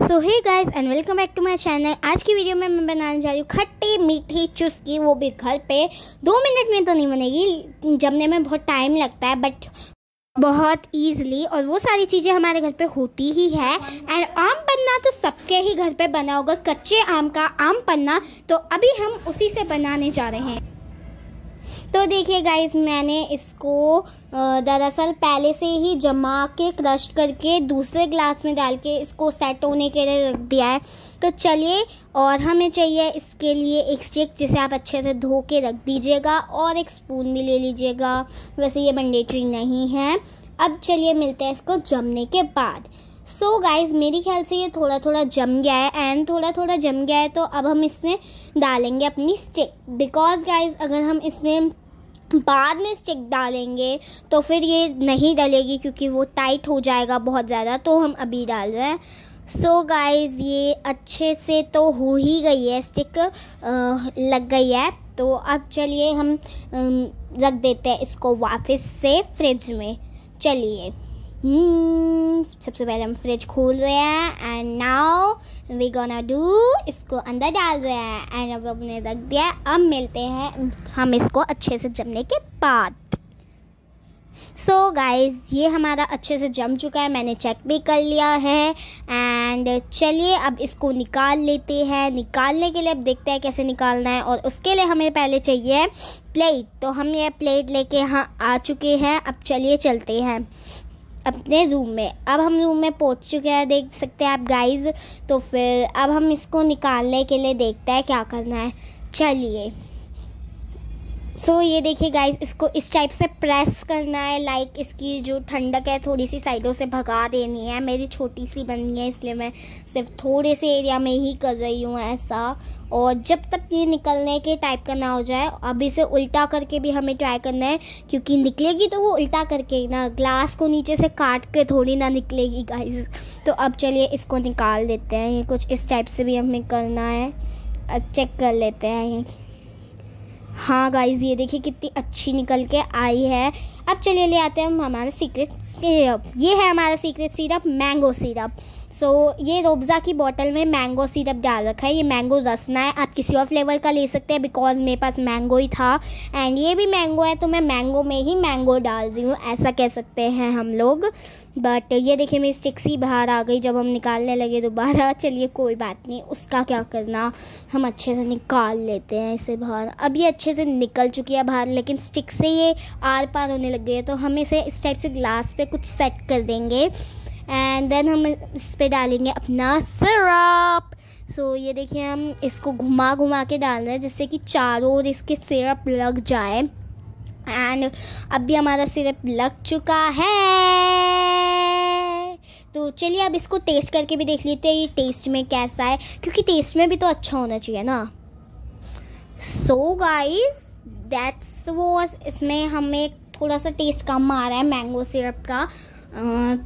so hey guys and welcome back to my channel आज की video में मैं बनाने जा रही हूँ खट्टी मीठी चुस्की वो भी घर पे दो मिनट में तो नहीं बनेगी जमने में बहुत टाइम लगता है बट बहुत ईजिली और वो सारी चीज़ें हमारे घर पे होती ही है एंड आम पन्ना तो सबके ही घर पे बना होगा कच्चे आम का आम पन्ना तो अभी हम उसी से बनाने जा रहे हैं तो देखिए गाइज मैंने इसको दरअसल पहले से ही जमा के क्रश करके दूसरे ग्लास में डाल के इसको सेट होने के लिए रख दिया है तो चलिए और हमें चाहिए इसके लिए एक स्टिक जिसे आप अच्छे से धो के रख दीजिएगा और एक स्पून भी ले लीजिएगा वैसे ये मैंडेटरी नहीं है अब चलिए मिलते हैं इसको जमने के बाद सो so गाइज मेरे ख्याल से ये थोड़ा थोड़ा जम गया है एंड थोड़ा थोड़ा जम गया है तो अब हम इसमें डालेंगे अपनी स्टिक बिकॉज गाइज अगर हम इसमें बाद में स्टिक डालेंगे तो फिर ये नहीं डलेगी क्योंकि वो टाइट हो जाएगा बहुत ज़्यादा तो हम अभी डाल रहे हैं सो so गाइज़ ये अच्छे से तो हो ही गई है स्टिक लग गई है तो अब चलिए हम रख देते हैं इसको वापस से फ्रिज में चलिए सबसे पहले हम फ्रिज खोल रहे हैं and now we gonna do इसको अंदर डाल रहे हैं एंड अब हमने रख दिया अब मिलते हैं हम इसको अच्छे से जमने के बाद सो so गाइस ये हमारा अच्छे से जम चुका है मैंने चेक भी कर लिया है एंड चलिए अब इसको निकाल लेते हैं निकालने के लिए अब देखते हैं कैसे निकालना है और उसके लिए हमें पहले चाहिए प्लेट तो हम ये प्लेट लेके यहाँ आ चुके हैं अब चलिए चलते हैं अपने रूम में अब हम रूम में पहुंच चुके हैं देख सकते हैं आप गाइस तो फिर अब हम इसको निकालने के लिए देखते हैं क्या करना है चलिए सो so, ये देखिए गाइस इसको इस टाइप से प्रेस करना है लाइक इसकी जो ठंडक है थोड़ी सी साइडों से भगा देनी है मेरी छोटी सी बननी है इसलिए मैं सिर्फ थोड़े से एरिया में ही कर रही हूँ ऐसा और जब तक ये निकलने के टाइप का ना हो जाए अब इसे उल्टा करके भी हमें ट्राई करना है क्योंकि निकलेगी तो वो उल्टा करके ही ना ग्लास को नीचे से काट के थोड़ी ना निकलेगी गाइस तो अब चलिए इसको निकाल देते हैं ये कुछ इस टाइप से भी हमें करना है चेक कर लेते हैं हाँ गाइज ये देखिए कितनी अच्छी निकल के आई है अब चलिए ले आते हैं हम हमारा सीक्रेट ये है हमारा secret syrup mango syrup so so, ये रोबज़ा की बोतल में मैंगो सिरप डाल रखा है ये मैंगो रसना है आप किसी और फ्लेवर का ले सकते हैं बिकॉज मेरे पास मैंगो ही था एंड ये भी मैंगो है तो मैं मैंगो में ही मैंगो डाल रही हूँ ऐसा कह सकते हैं हम लोग बट ये देखिए मेरी स्टिक्स ही बाहर आ गई जब हम निकालने लगे दोबारा चलिए कोई बात नहीं उसका क्या करना हम अच्छे से निकाल लेते हैं इसे बाहर अब ये अच्छे से निकल चुकी है बाहर लेकिन स्टिक से ये आर पार होने लग गई है तो हम इसे इस टाइप से ग्लास पर कुछ सेट कर देंगे एंड देन हम इस पर डालेंगे अपना सिरप सो so, ये देखिए हम इसको घुमा घुमा के डाल रहे हैं जिससे कि चारों ओर इसके सिरप लग जाए एंड अभी हमारा सिरप लग चुका है तो चलिए अब इसको टेस्ट करके भी देख लेते हैं ये टेस्ट में कैसा है क्योंकि टेस्ट में भी तो अच्छा होना चाहिए ना सो गाइस दैट्स वॉज इसमें हमें थोड़ा सा टेस्ट कम आ रहा है मैंगो सिरप का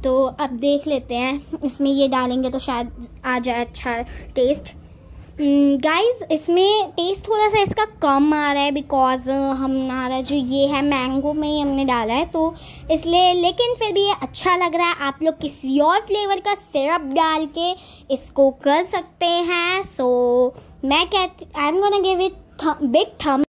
तो अब देख लेते हैं इसमें ये डालेंगे तो शायद आ जाए अच्छा टेस्ट हम्म, गाइस इसमें टेस्ट थोड़ा सा इसका कम आ रहा है बिकॉज हमारा जो ये है मैंगो में ही हमने डाला है तो इसलिए लेकिन फिर भी ये अच्छा लग रहा है आप लोग किसी और फ्लेवर का सिरप डाल के इसको कर सकते हैं सो so, मैं कहती I am gonna give it big थम